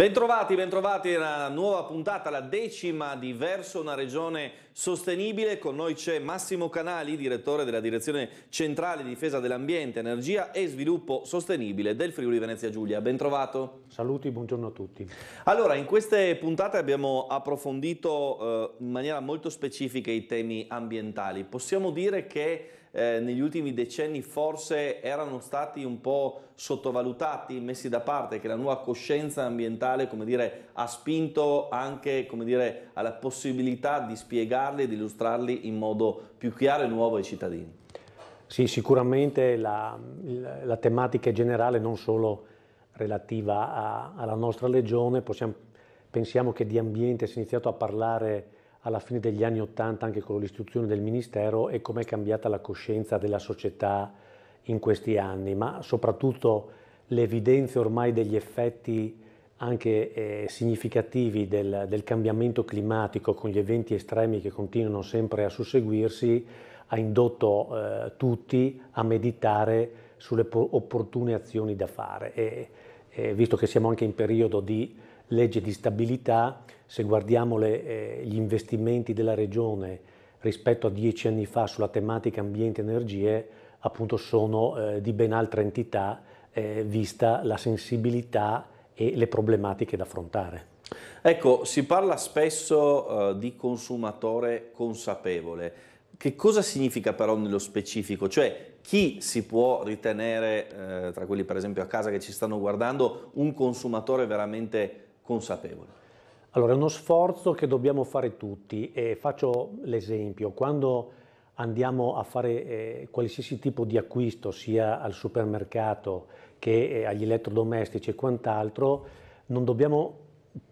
Bentrovati, bentrovati, una nuova puntata, la decima di Verso una regione sostenibile. Con noi c'è Massimo Canali, direttore della Direzione Centrale Difesa dell'Ambiente, Energia e Sviluppo Sostenibile del Friuli Venezia Giulia. Bentrovato. Saluti, buongiorno a tutti. Allora, in queste puntate abbiamo approfondito eh, in maniera molto specifica i temi ambientali. Possiamo dire che eh, negli ultimi decenni forse erano stati un po' sottovalutati, messi da parte, che la nuova coscienza ambientale come dire, ha spinto anche come dire, alla possibilità di spiegarli e di illustrarli in modo più chiaro e nuovo ai cittadini? Sì, sicuramente la, la tematica è generale, non solo relativa a, alla nostra legione, possiamo, pensiamo che di ambiente si è iniziato a parlare alla fine degli anni Ottanta anche con l'istituzione del Ministero e com'è cambiata la coscienza della società in questi anni, ma soprattutto le evidenze ormai degli effetti anche eh, significativi del, del, cambiamento climatico con gli eventi estremi che continuano sempre a susseguirsi ha indotto eh, tutti a meditare sulle opportune azioni da fare e, e eh, visto che siamo anche in periodo di legge di stabilità se guardiamo le, eh, gli investimenti della Regione rispetto a dieci anni fa sulla tematica ambiente e energie, appunto sono eh, di ben altra entità eh, vista la sensibilità e le problematiche da affrontare. Ecco, si parla spesso eh, di consumatore consapevole. Che cosa significa però nello specifico? Cioè chi si può ritenere, eh, tra quelli per esempio a casa che ci stanno guardando, un consumatore veramente consapevole? Allora, è uno sforzo che dobbiamo fare tutti e faccio l'esempio. Quando andiamo a fare eh, qualsiasi tipo di acquisto, sia al supermercato che eh, agli elettrodomestici e quant'altro, non dobbiamo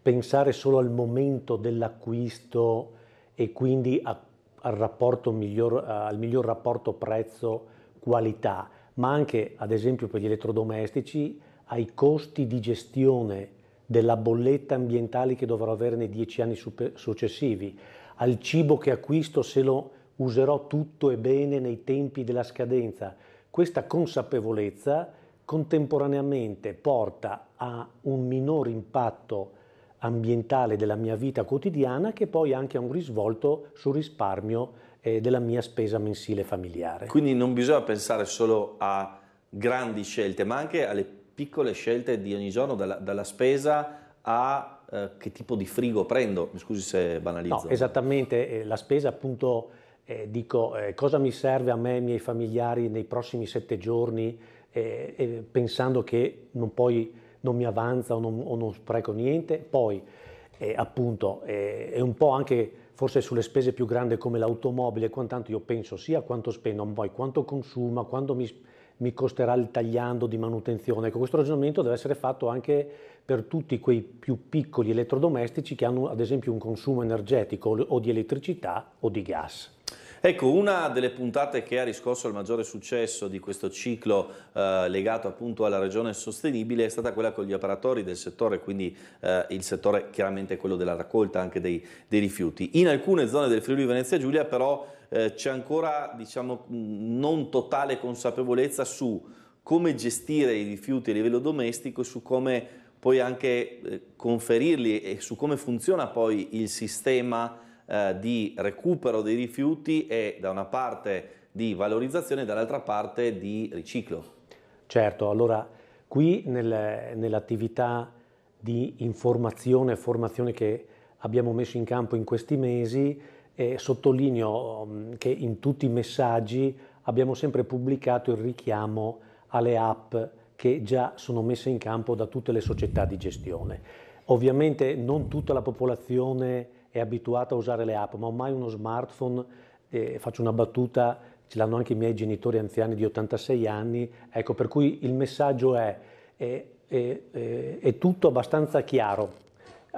pensare solo al momento dell'acquisto e quindi a, al, miglior, al miglior rapporto prezzo-qualità, ma anche, ad esempio, per gli elettrodomestici, ai costi di gestione della bolletta ambientale che dovrò avere nei dieci anni successivi, al cibo che acquisto se lo userò tutto e bene nei tempi della scadenza. Questa consapevolezza contemporaneamente porta a un minor impatto ambientale della mia vita quotidiana che poi anche a un risvolto sul risparmio eh, della mia spesa mensile familiare. Quindi non bisogna pensare solo a grandi scelte, ma anche alle piccole scelte di ogni giorno, dalla, dalla spesa a eh, che tipo di frigo prendo, mi scusi se banalizzo. No, esattamente, eh, la spesa appunto, eh, dico, eh, cosa mi serve a me e ai miei familiari nei prossimi sette giorni, eh, pensando che non, poi, non mi avanza o non, o non spreco niente, poi appunto è un po' anche forse sulle spese più grandi come l'automobile, quanto io penso sia a quanto spendo, poi quanto consuma, quando mi mi costerà il tagliando di manutenzione. Ecco, questo ragionamento deve essere fatto anche per tutti quei più piccoli elettrodomestici che hanno ad esempio un consumo energetico o di elettricità o di gas. Ecco, una delle puntate che ha riscosso il maggiore successo di questo ciclo eh, legato appunto alla regione sostenibile è stata quella con gli operatori del settore, quindi eh, il settore chiaramente quello della raccolta anche dei, dei rifiuti. In alcune zone del Friuli Venezia Giulia però eh, c'è ancora diciamo mm, non totale consapevolezza su come gestire i rifiuti a livello domestico e su come poi anche eh, conferirli e su come funziona poi il sistema eh, di recupero dei rifiuti e da una parte di valorizzazione e dall'altra parte di riciclo. Certo, allora qui nel, nell'attività di informazione e formazione che abbiamo messo in campo in questi mesi, eh, sottolineo mm, che in tutti i messaggi abbiamo sempre pubblicato il richiamo alle app che già sono messe in campo da tutte le società di gestione. Ovviamente non tutta la popolazione è abituata a usare le app, ma ormai uno smartphone, eh, faccio una battuta, ce l'hanno anche i miei genitori anziani di 86 anni, ecco per cui il messaggio è, è, è, è tutto abbastanza chiaro.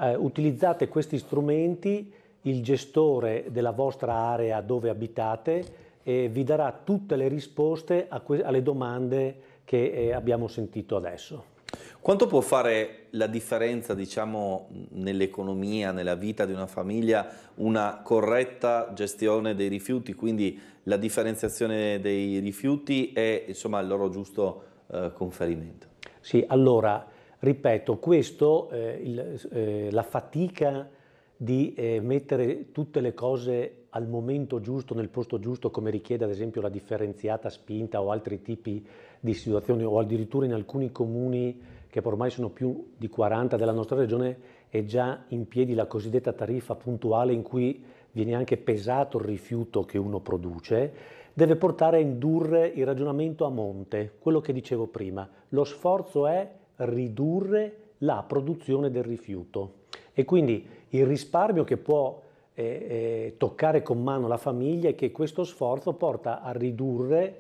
Eh, utilizzate questi strumenti, il gestore della vostra area dove abitate eh, vi darà tutte le risposte alle domande che eh, abbiamo sentito adesso. Quanto può fare la differenza, diciamo, nell'economia, nella vita di una famiglia, una corretta gestione dei rifiuti, quindi la differenziazione dei rifiuti e insomma il loro giusto eh, conferimento? Sì, allora, ripeto, questo, eh, il, eh, la fatica di eh, mettere tutte le cose al momento giusto, nel posto giusto, come richiede ad esempio la differenziata spinta o altri tipi di situazioni, o addirittura in alcuni comuni che ormai sono più di 40 della nostra regione, è già in piedi la cosiddetta tariffa puntuale in cui viene anche pesato il rifiuto che uno produce, deve portare a indurre il ragionamento a monte, quello che dicevo prima. Lo sforzo è ridurre la produzione del rifiuto e quindi il risparmio che può eh, eh, toccare con mano la famiglia è che questo sforzo porta a ridurre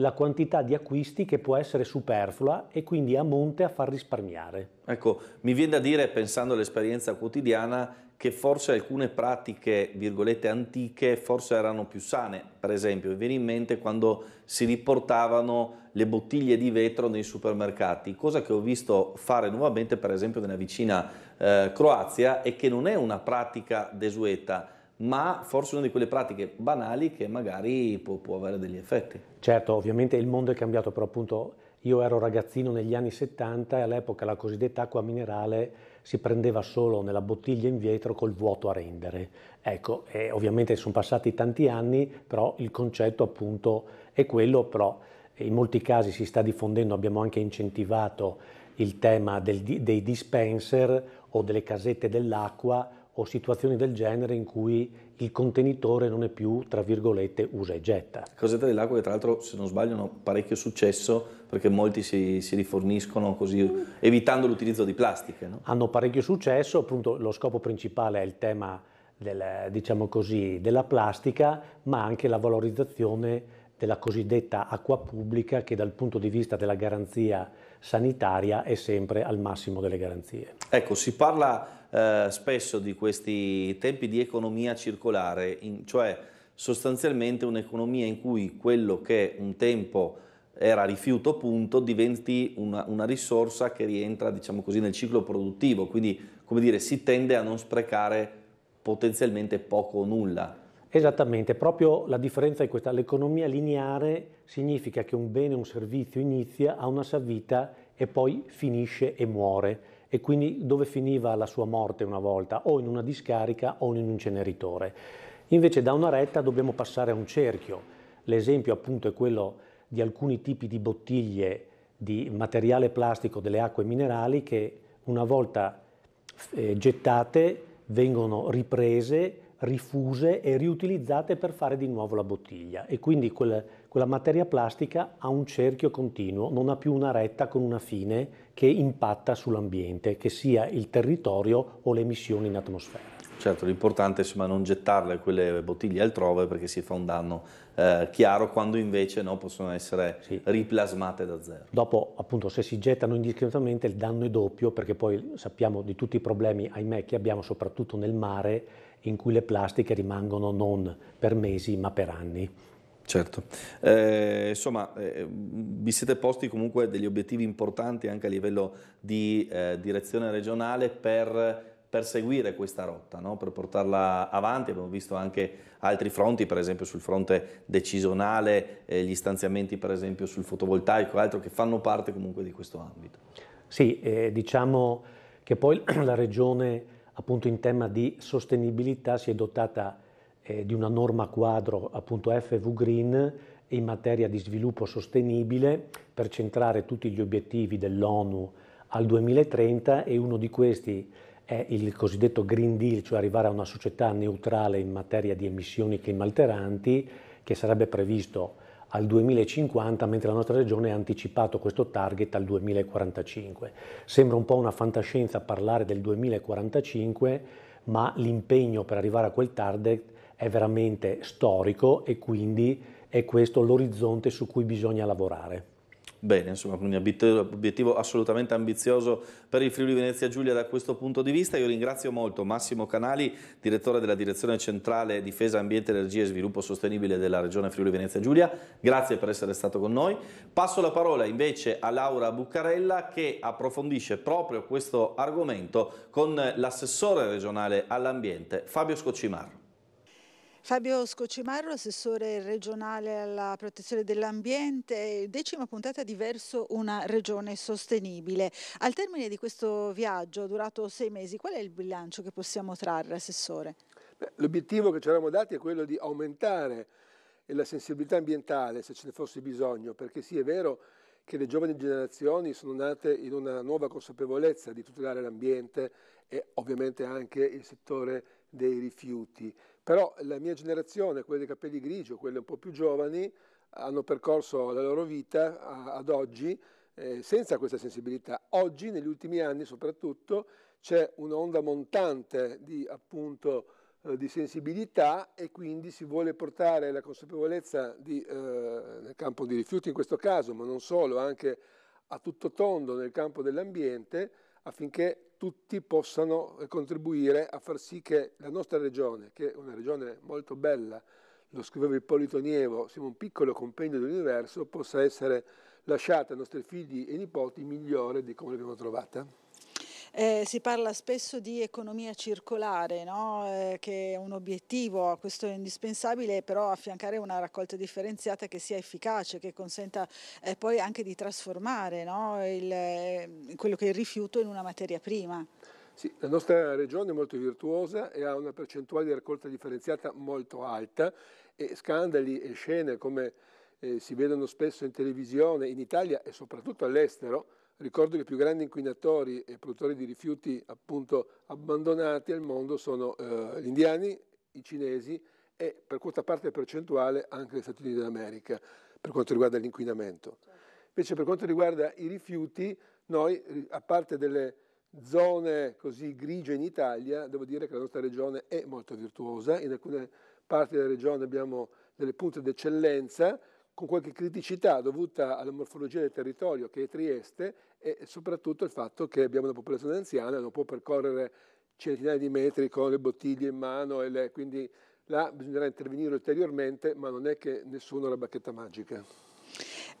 la quantità di acquisti che può essere superflua e quindi a monte a far risparmiare. Ecco, mi viene da dire, pensando all'esperienza quotidiana, che forse alcune pratiche, virgolette, antiche, forse erano più sane. Per esempio, mi viene in mente quando si riportavano le bottiglie di vetro nei supermercati, cosa che ho visto fare nuovamente, per esempio, nella vicina eh, Croazia e che non è una pratica desueta ma forse una di quelle pratiche banali che magari può, può avere degli effetti. Certo, ovviamente il mondo è cambiato, però appunto io ero ragazzino negli anni 70 e all'epoca la cosiddetta acqua minerale si prendeva solo nella bottiglia in vetro col vuoto a rendere. Ecco, ovviamente sono passati tanti anni, però il concetto appunto è quello, però in molti casi si sta diffondendo, abbiamo anche incentivato il tema del, dei dispenser o delle casette dell'acqua o situazioni del genere in cui il contenitore non è più, tra virgolette, usa e getta. Cosette dell'acqua che tra l'altro, se non sbaglio, hanno parecchio successo perché molti si, si riforniscono così, evitando l'utilizzo di plastiche. No? Hanno parecchio successo, appunto lo scopo principale è il tema del, diciamo così, della plastica, ma anche la valorizzazione della cosiddetta acqua pubblica che dal punto di vista della garanzia sanitaria è sempre al massimo delle garanzie. Ecco, si parla eh, spesso di questi tempi di economia circolare, in, cioè sostanzialmente un'economia in cui quello che un tempo era rifiuto punto diventi una, una risorsa che rientra diciamo così, nel ciclo produttivo, quindi come dire, si tende a non sprecare potenzialmente poco o nulla. Esattamente, proprio la differenza è questa. L'economia lineare significa che un bene o un servizio inizia, ha una sua vita e poi finisce e muore. E quindi dove finiva la sua morte una volta? O in una discarica o in un inceneritore. Invece da una retta dobbiamo passare a un cerchio. L'esempio appunto è quello di alcuni tipi di bottiglie di materiale plastico delle acque minerali che una volta eh, gettate vengono riprese rifuse e riutilizzate per fare di nuovo la bottiglia e quindi quella, quella materia plastica ha un cerchio continuo, non ha più una retta con una fine che impatta sull'ambiente, che sia il territorio o le emissioni in atmosfera. Certo, l'importante è non gettarle quelle bottiglie altrove perché si fa un danno eh, chiaro quando invece no, possono essere sì. riplasmate da zero. Dopo appunto se si gettano indiscretamente il danno è doppio perché poi sappiamo di tutti i problemi ahimè che abbiamo soprattutto nel mare in cui le plastiche rimangono non per mesi ma per anni. Certo, eh, insomma eh, vi siete posti comunque degli obiettivi importanti anche a livello di eh, direzione regionale per perseguire questa rotta, no? per portarla avanti. Abbiamo visto anche altri fronti, per esempio sul fronte decisionale, eh, gli stanziamenti per esempio sul fotovoltaico e altro che fanno parte comunque di questo ambito. Sì, eh, diciamo che poi la regione appunto in tema di sostenibilità si è dotata eh, di una norma quadro appunto FV Green in materia di sviluppo sostenibile per centrare tutti gli obiettivi dell'ONU al 2030 e uno di questi è il cosiddetto Green Deal, cioè arrivare a una società neutrale in materia di emissioni climalteranti che sarebbe previsto al 2050, mentre la nostra regione ha anticipato questo target al 2045. Sembra un po' una fantascienza parlare del 2045, ma l'impegno per arrivare a quel target è veramente storico e quindi è questo l'orizzonte su cui bisogna lavorare bene, insomma, un obiettivo assolutamente ambizioso per il Friuli Venezia Giulia da questo punto di vista. Io ringrazio molto Massimo Canali, direttore della Direzione Centrale Difesa, Ambiente, Energia e Sviluppo Sostenibile della Regione Friuli Venezia Giulia, grazie per essere stato con noi. Passo la parola invece a Laura Buccarella che approfondisce proprio questo argomento con l'assessore regionale all'ambiente Fabio Scoccimar. Fabio Scocimarro, assessore regionale alla protezione dell'ambiente, decima puntata di Verso una regione sostenibile. Al termine di questo viaggio durato sei mesi, qual è il bilancio che possiamo trarre, assessore? L'obiettivo che ci eravamo dati è quello di aumentare la sensibilità ambientale, se ce ne fosse bisogno, perché sì è vero che le giovani generazioni sono nate in una nuova consapevolezza di tutelare l'ambiente e ovviamente anche il settore dei rifiuti. Però la mia generazione, quelle dei capelli grigi o quelle un po' più giovani, hanno percorso la loro vita a, ad oggi eh, senza questa sensibilità. Oggi, negli ultimi anni soprattutto, c'è un'onda montante di, appunto, eh, di, sensibilità e quindi si vuole portare la consapevolezza di, eh, nel campo dei rifiuti in questo caso, ma non solo, anche a tutto tondo nel campo dell'ambiente, affinché tutti possano contribuire a far sì che la nostra regione, che è una regione molto bella, lo scriveva Ippolito Nievo, siamo un piccolo compendio dell'universo, possa essere lasciata ai nostri figli e nipoti migliore di come l'abbiamo trovata. Eh, si parla spesso di economia circolare, no? eh, che è un obiettivo, questo è indispensabile, però affiancare una raccolta differenziata che sia efficace, che consenta eh, poi anche di trasformare no? il, eh, quello che è il rifiuto in una materia prima. Sì, la nostra regione è molto virtuosa e ha una percentuale di raccolta differenziata molto alta e scandali e scene come eh, si vedono spesso in televisione in Italia e soprattutto all'estero Ricordo che i più grandi inquinatori e produttori di rifiuti appunto abbandonati al mondo sono eh, gli indiani, i cinesi e per quota parte percentuale anche gli Stati Uniti d'America per quanto riguarda l'inquinamento. Invece per quanto riguarda i rifiuti, noi a parte delle zone così grigie in Italia, devo dire che la nostra regione è molto virtuosa, in alcune parti della regione abbiamo delle punte d'eccellenza, con qualche criticità dovuta alla morfologia del territorio che è Trieste e soprattutto il fatto che abbiamo una popolazione anziana, non può percorrere centinaia di metri con le bottiglie in mano e le, quindi là bisognerà intervenire ulteriormente, ma non è che nessuno ha la bacchetta magica.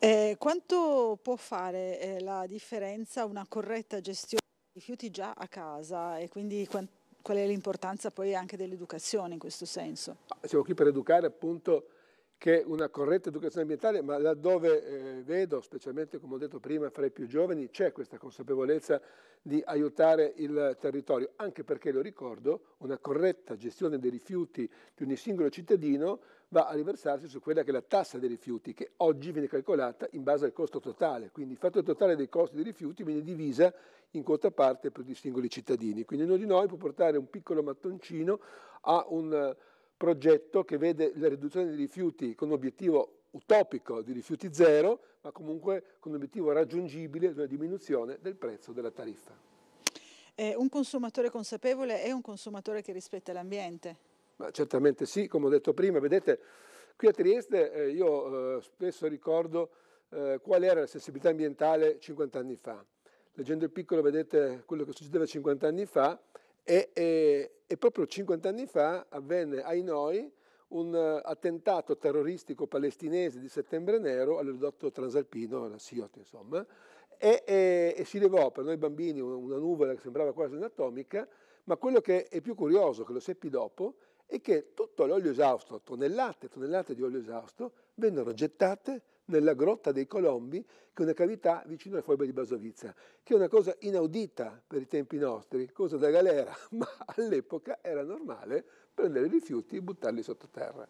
Eh, quanto può fare eh, la differenza una corretta gestione dei rifiuti già a casa e quindi qual è l'importanza poi anche dell'educazione in questo senso? Siamo qui per educare appunto che una corretta educazione ambientale, ma laddove eh, vedo, specialmente come ho detto prima, fra i più giovani, c'è questa consapevolezza di aiutare il territorio, anche perché, lo ricordo, una corretta gestione dei rifiuti di ogni singolo cittadino va a riversarsi su quella che è la tassa dei rifiuti, che oggi viene calcolata in base al costo totale, quindi il fatto totale dei costi dei rifiuti viene divisa in quota parte per i singoli cittadini, quindi ognuno di noi può portare un piccolo mattoncino a un progetto che vede la riduzione dei rifiuti con obiettivo utopico di rifiuti zero, ma comunque con obiettivo raggiungibile di una diminuzione del prezzo della tariffa. Eh, un consumatore consapevole è un consumatore che rispetta l'ambiente? Ma certamente sì, come ho detto prima, vedete, qui a Trieste eh, io eh, spesso ricordo eh, qual era la sensibilità ambientale 50 anni fa. Leggendo il piccolo vedete quello che succedeva 50 anni fa e, e, e proprio 50 anni fa avvenne a Hanoi un eh, attentato terroristico palestinese di settembre nero all'erodotto transalpino, la Siot insomma, e, e, e, si levò per noi bambini una nuvola che sembrava quasi un'atomica, ma quello che è più curioso, che lo seppi dopo, è che tutto l'olio esausto, tonnellate e tonnellate di olio esausto, vennero gettate nella grotta dei Colombi, che è una cavità vicino alla foibe di Basovizza, che è una cosa inaudita per i tempi nostri, cosa da galera, ma all'epoca era normale prendere i rifiuti e buttarli sottoterra.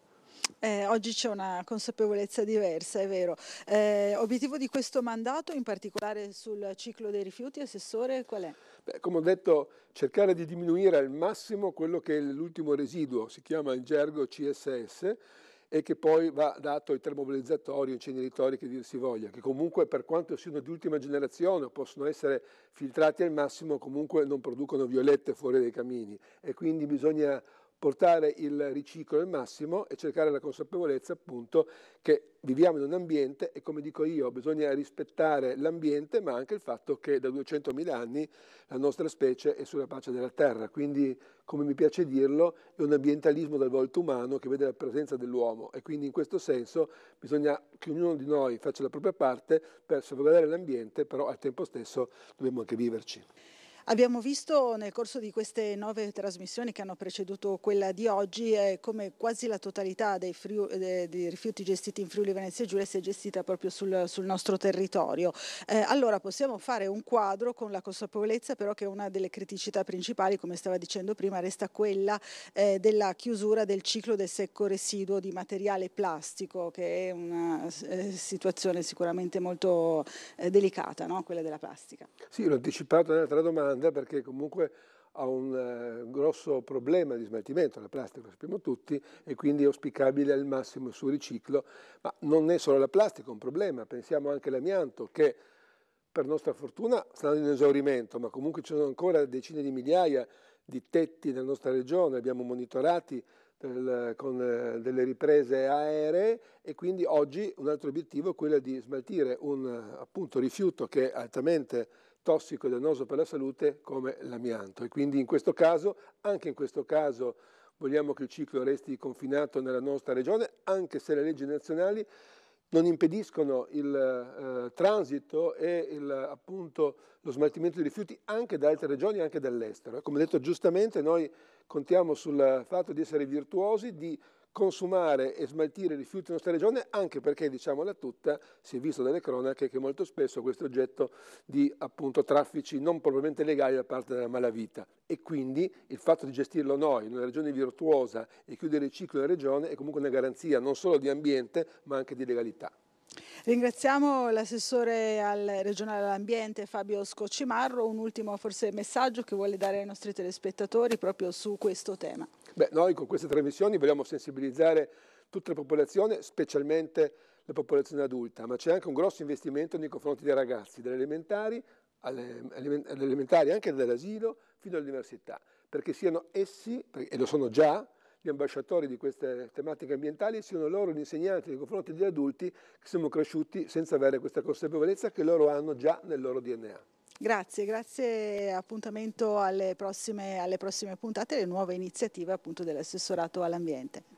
Eh, oggi c'è una consapevolezza diversa, è vero. Eh, obiettivo di questo mandato, in particolare sul ciclo dei rifiuti, Assessore, qual è? Beh, come ho detto, cercare di diminuire al massimo quello che è l'ultimo residuo, si chiama in gergo CSS, e che poi va dato ai termobilizzatori, inceneritori che dir si voglia, che comunque per quanto siano di ultima generazione o possono essere filtrati al massimo, comunque non producono violette fuori dai camini e quindi bisogna portare il riciclo al massimo e cercare la consapevolezza appunto che viviamo in un ambiente e come dico io bisogna rispettare l'ambiente ma anche il fatto che da 200.000 anni la nostra specie è sulla pace della terra, quindi come mi piace dirlo è un ambientalismo dal volto umano che vede la presenza dell'uomo e quindi in questo senso bisogna che ognuno di noi faccia la propria parte per salvaguardare l'ambiente però al tempo stesso dobbiamo anche viverci. Abbiamo visto nel corso di queste nove trasmissioni che hanno preceduto quella di oggi eh, come quasi la totalità dei, eh, dei, rifiuti gestiti in Friuli Venezia Giulia sia gestita proprio sul, sul nostro territorio. Eh, allora possiamo fare un quadro con la consapevolezza però che una delle criticità principali, come stava dicendo prima, resta quella eh, della chiusura del ciclo del secco residuo di materiale plastico che è una eh, situazione sicuramente molto delicata, no? quella della plastica. Sì, l'ho anticipato nell'altra domanda domanda perché comunque ha un eh, grosso problema di smaltimento, la plastica lo sappiamo tutti e quindi è auspicabile al massimo il suo riciclo, ma non è solo la plastica un problema, pensiamo anche all'amianto che per nostra fortuna sta in esaurimento, ma comunque ci sono ancora decine di migliaia di tetti nella nostra regione, abbiamo monitorati del, con eh, delle riprese aeree e quindi oggi un altro obiettivo è quello di smaltire un eh, appunto, rifiuto che è altamente tossico e dannoso per la salute come l'amianto. E quindi in questo caso, anche in questo caso, vogliamo che il ciclo resti confinato nella nostra regione, anche se le leggi nazionali non impediscono il eh, transito e il, appunto, lo smaltimento di rifiuti anche da altre regioni, anche dall'estero. Come detto giustamente, noi contiamo sul fatto di essere virtuosi, di consumare e smaltire rifiuti nella nostra regione, anche perché, diciamola tutta, si è visto dalle cronache che molto spesso questo è oggetto di appunto, traffici non propriamente legali da parte della malavita. E quindi il fatto di gestirlo noi in una regione virtuosa e chiudere il ciclo della regione è comunque una garanzia non solo di ambiente ma anche di legalità. Ringraziamo l'assessore al regionale all'ambiente Fabio Scocimarro, un ultimo forse messaggio che vuole dare ai nostri telespettatori proprio su questo tema. Beh, noi con queste trasmissioni vogliamo sensibilizzare tutta la popolazione, specialmente la popolazione adulta, ma c'è anche un grosso investimento nei confronti dei ragazzi, dalle elementari, alle, alle elementari anche dall'asilo fino all'università, perché siano essi, e lo sono già, gli ambasciatori di queste tematiche ambientali siano loro gli insegnanti nei confronti degli adulti che siamo cresciuti senza avere questa consapevolezza che loro hanno già nel loro DNA. Grazie, grazie. Appuntamento alle prossime, alle prossime puntate e alle nuove iniziative dell'assessorato all'ambiente.